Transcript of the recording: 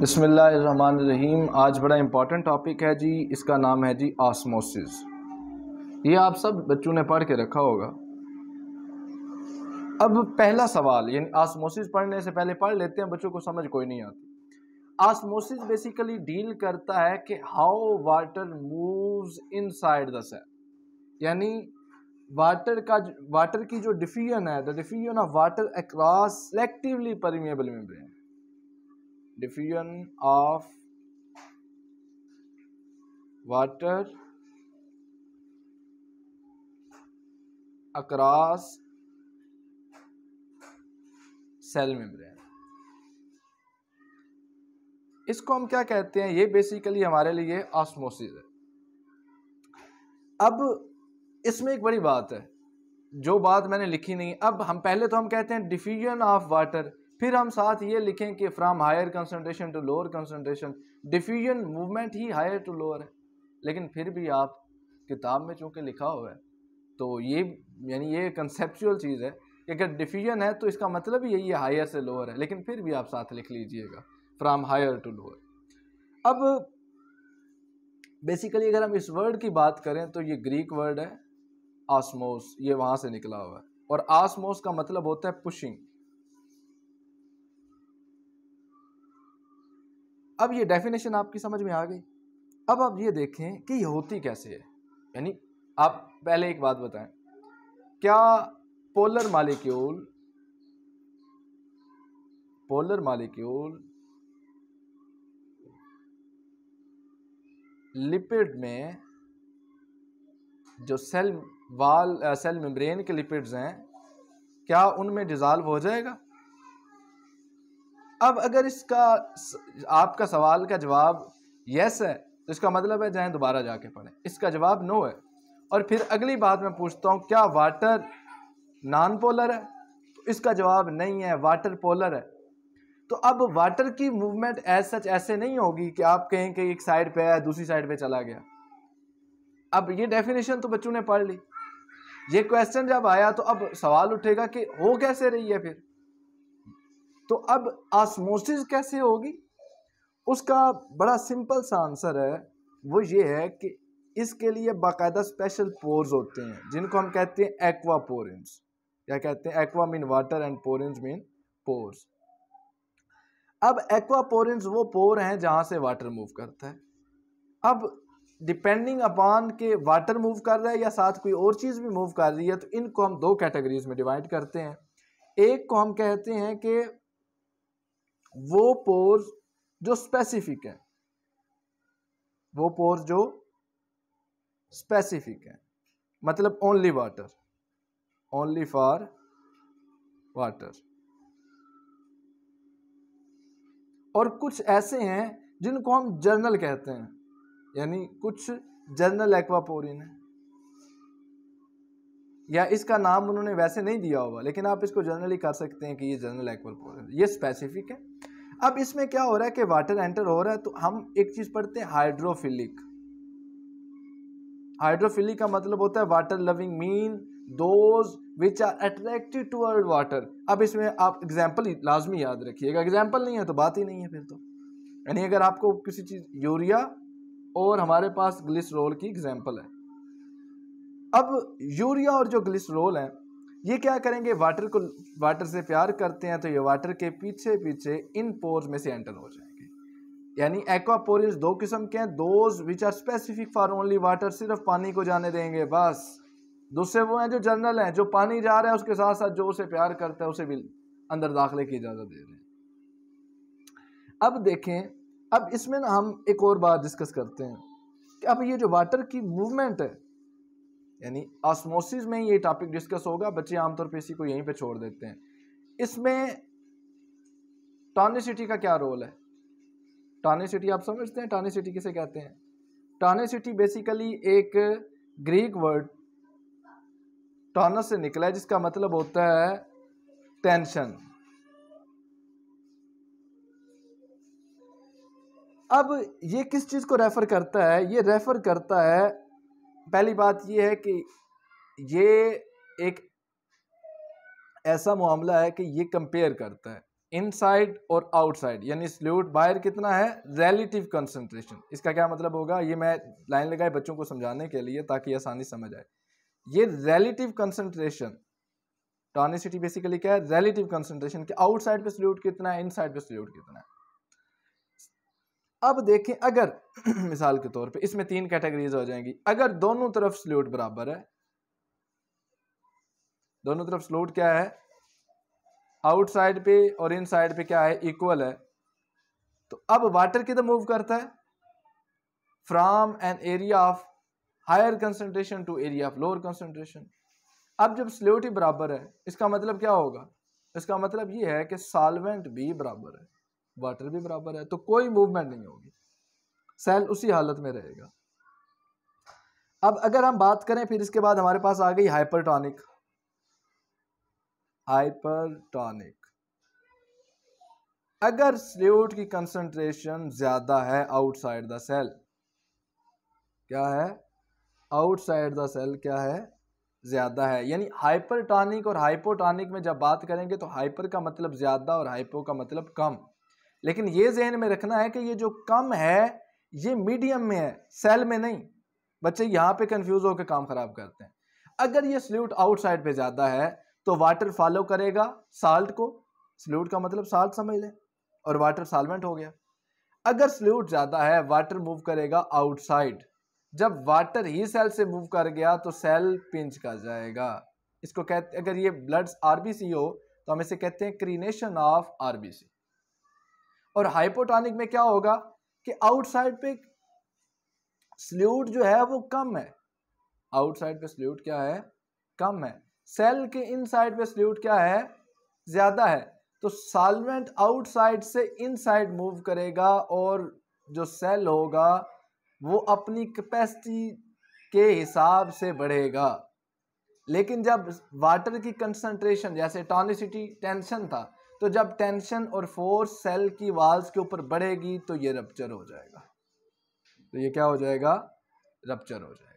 बसमीम आज बड़ा इम्पॉर्टेंट टॉपिक है जी इसका नाम है जी आसमोसिस ये आप सब बच्चों ने पढ़ के रखा होगा अब पहला सवाल यानी आसमोसिस पढ़ने से पहले पढ़ लेते हैं बच्चों को समझ कोई नहीं आती आसमोसिस बेसिकली डील करता है कि how water moves inside the cell यानी वाटर का वाटर की जो डिफ्यूजन है the diffusion of water across selectively permeable में diffusion of water across cell membrane इसको हम क्या कहते हैं ये बेसिकली हमारे लिए ऑस्मोसिस है अब इसमें एक बड़ी बात है जो बात मैंने लिखी नहीं अब हम पहले तो हम कहते हैं डिफ्यूजन ऑफ वाटर फिर हम साथ ये लिखें कि from higher concentration to lower concentration diffusion movement ही हायर टू लोअर है लेकिन फिर भी आप किताब में चूँकि लिखा हुआ है तो ये यानी ये कंसेप्चुअल चीज़ है कि अगर डिफ्यूजन है तो इसका मतलब ही यही है हायर से लोअर है लेकिन फिर भी आप साथ लिख लीजिएगा फ्राम हायर टू लोअर अब बेसिकली अगर हम इस वर्ड की बात करें तो ये ग्रीक वर्ड है आसमोस ये वहाँ से निकला हुआ है और आसमोस का मतलब होता है पुशिंग अब ये डेफिनेशन आपकी समझ में आ गई अब आप ये देखें कि ये होती कैसे है यानी आप पहले एक बात बताएं क्या polar molecule polar molecule lipid में जो सेल वाल सेल मेम्ब्रेन के लिपिड्स हैं क्या उनमें डिजॉल्व हो जाएगा अब अगर इसका आपका सवाल का जवाब यस है तो इसका मतलब है जाएँ दोबारा जाके पढ़ें इसका जवाब नो है और फिर अगली बात मैं पूछता हूँ क्या वाटर नॉन पोलर है तो इसका जवाब नहीं है वाटर पोलर है तो अब वाटर की मूवमेंट एज सच ऐसे नहीं होगी कि आप कहें कि एक साइड पे है दूसरी साइड पे चला गया अब ये डेफिनेशन तो बच्चों ने पढ़ ली ये क्वेश्चन जब आया तो अब सवाल उठेगा कि हो कैसे रही है फिर तो अब आसमोसिस कैसे होगी उसका बड़ा सिंपल सा आंसर है वो ये है कि इसके लिए बाकायदा स्पेशल पोर्स होते हैं जिनको हम कहते हैं एक्वा पोरेंस या कहते हैं aqua mean water and porins mean pores अब एक्वा पोरेंस वो पोर हैं जहाँ से वाटर मूव करता है अब डिपेंडिंग अपॉन के वाटर मूव कर रहा है या साथ कोई और चीज़ भी मूव कर रही है तो इनको हम दो कैटेगरीज में डिवाइड करते हैं एक को हम कहते हैं कि वो पोर्स जो स्पेसिफिक है वो पोर्स जो स्पेसिफिक है मतलब only water only for water और कुछ ऐसे हैं जिनको हम जर्नल कहते हैं यानी कुछ जर्नल एक्वापोरिन है या इसका नाम उन्होंने वैसे नहीं दिया होगा लेकिन आप इसको जर्नली कर सकते हैं कि ये जर्नल एक्वापोरिन ये स्पेसिफिक है अब इसमें क्या हो रहा है कि वाटर एंटर हो रहा है तो हम एक चीज़ पढ़ते हैं हाइड्रोफिलिक हाइड्रोफिलिक का मतलब होता है water loving mean those which are attractive toward water अब इसमें आप एग्जाम्पल लाजमी याद रखिएगा एग्जाम्पल नहीं है तो बात ही नहीं है फिर तो यानी अगर आपको किसी चीज़ यूरिया और हमारे पास ग्लिसरोल की एग्जाम्पल है अब यूरिया और जो ग्लिसरोल है ये क्या करेंगे वाटर को वाटर से प्यार करते हैं तो ये वाटर के पीछे पीछे इन पोर्स में से एंटर हो जाएंगे यानी एक्वा दो किस्म के हैं those which are specific for only water सिर्फ पानी को जाने देंगे बस दूसरे वो हैं जो जनरल हैं जो पानी जा रहा है उसके साथ साथ जो उसे प्यार करता है उसे भी अंदर दाखिले की इजाज़त दे रहे हैं अब देखें अब इसमें ना हम एक और बात डिस्कस करते हैं कि अब ये जो वाटर की मूवमेंट है यानी ऑस्मोसिस में ये टॉपिक डिस्कस होगा बच्चे आमतौर पे इसी को यहीं पे छोड़ देते हैं इसमें टॉनिसिटी का क्या रोल है टॉनिसिटी आप समझते हैं टॉनिसिटी किसे कहते हैं टॉनिसिटी बेसिकली एक ग्रीक वर्ड टॉनस से निकला है जिसका मतलब होता है टेंशन अब ये किस चीज़ को रेफर करता है ये रेफर करता है पहली बात यह है कि ये एक ऐसा मामला है कि ये कंपेयर करता है इनसाइड और आउटसाइड यानी सल्यूट बाहर कितना है रिलेटिव कंसंट्रेशन इसका क्या मतलब होगा ये मैं लाइन लगाए बच्चों को समझाने के लिए ताकि आसानी समझ आए ये रिलेटिव कंसंट्रेशन टॉनिसिटी बेसिकली क्या है रिलेटिव कंसंट्रेशन कि आउटसाइड पे सल्यूट कितना है इनसाइड पे सल्यूट कितना है अब देखें अगर मिसाल के तौर पे इसमें तीन कैटेगरीज हो जाएंगी अगर दोनों तरफ स्लोट बराबर है दोनों तरफ स्लोट क्या है आउटसाइड पे और इन साइड पे क्या है इक्वल है तो अब वाटर किधर मूव करता है from an area of higher concentration to area of lower concentration अब जब स्लोट ही बराबर है इसका मतलब क्या होगा इसका मतलब ये है कि सॉल्वेंट भी बराबर है वाटर भी बराबर है तो कोई मूवमेंट नहीं होगी सेल उसी हालत में रहेगा अब अगर हम बात करें फिर इसके बाद हमारे पास आ गई हाइपरटॉनिक हाइपरटॉनिक अगर स्ल्यूट की कंसंट्रेशन ज़्यादा है आउटसाइड द सेल क्या है आउटसाइड द सेल क्या है ज़्यादा है यानी हाइपरटॉनिक और हाइपोटॉनिक में जब बात करेंगे तो हाइपर का मतलब ज़्यादा और हाइपो का मतलब कम लेकिन ये जहन में रखना है कि ये जो कम है ये मीडियम में है सेल में नहीं बच्चे यहाँ पे कंफ्यूज होकर काम खराब करते हैं अगर ये स्ल्यूट आउटसाइड पे ज़्यादा है तो वाटर फॉलो करेगा साल्ट को स्ल्यूट का मतलब साल्ट समझ लें और वाटर सालमेंट हो गया अगर स्ल्यूट ज़्यादा है वाटर मूव करेगा आउटसाइड जब वाटर ही सेल से मूव कर गया तो सेल पिंच कर जाएगा इसको कहते अगर ये ब्लड्स आरबीसी हो तो हम इसे कहते हैं क्रीनेशन ऑफ आरबीसी और हाइपोटॉनिक में क्या होगा कि आउटसाइड पे स्ल्यूट जो है वो कम है आउटसाइड पे स्ल्यूट क्या है कम है सेल के इनसाइड पे स्ल्यूट क्या है ज़्यादा है तो सॉल्वेंट आउटसाइड से इनसाइड मूव करेगा और जो सेल होगा वो अपनी कैपेसिटी के हिसाब से बढ़ेगा लेकिन जब वाटर की कंसंट्रेशन जैसे टॉनिसिटी टेंशन था तो जब टेंशन और फोर्स सेल की वाल्स के ऊपर बढ़ेगी तो ये रप्चर हो जाएगा तो ये क्या हो जाएगा रप्चर हो जाएगा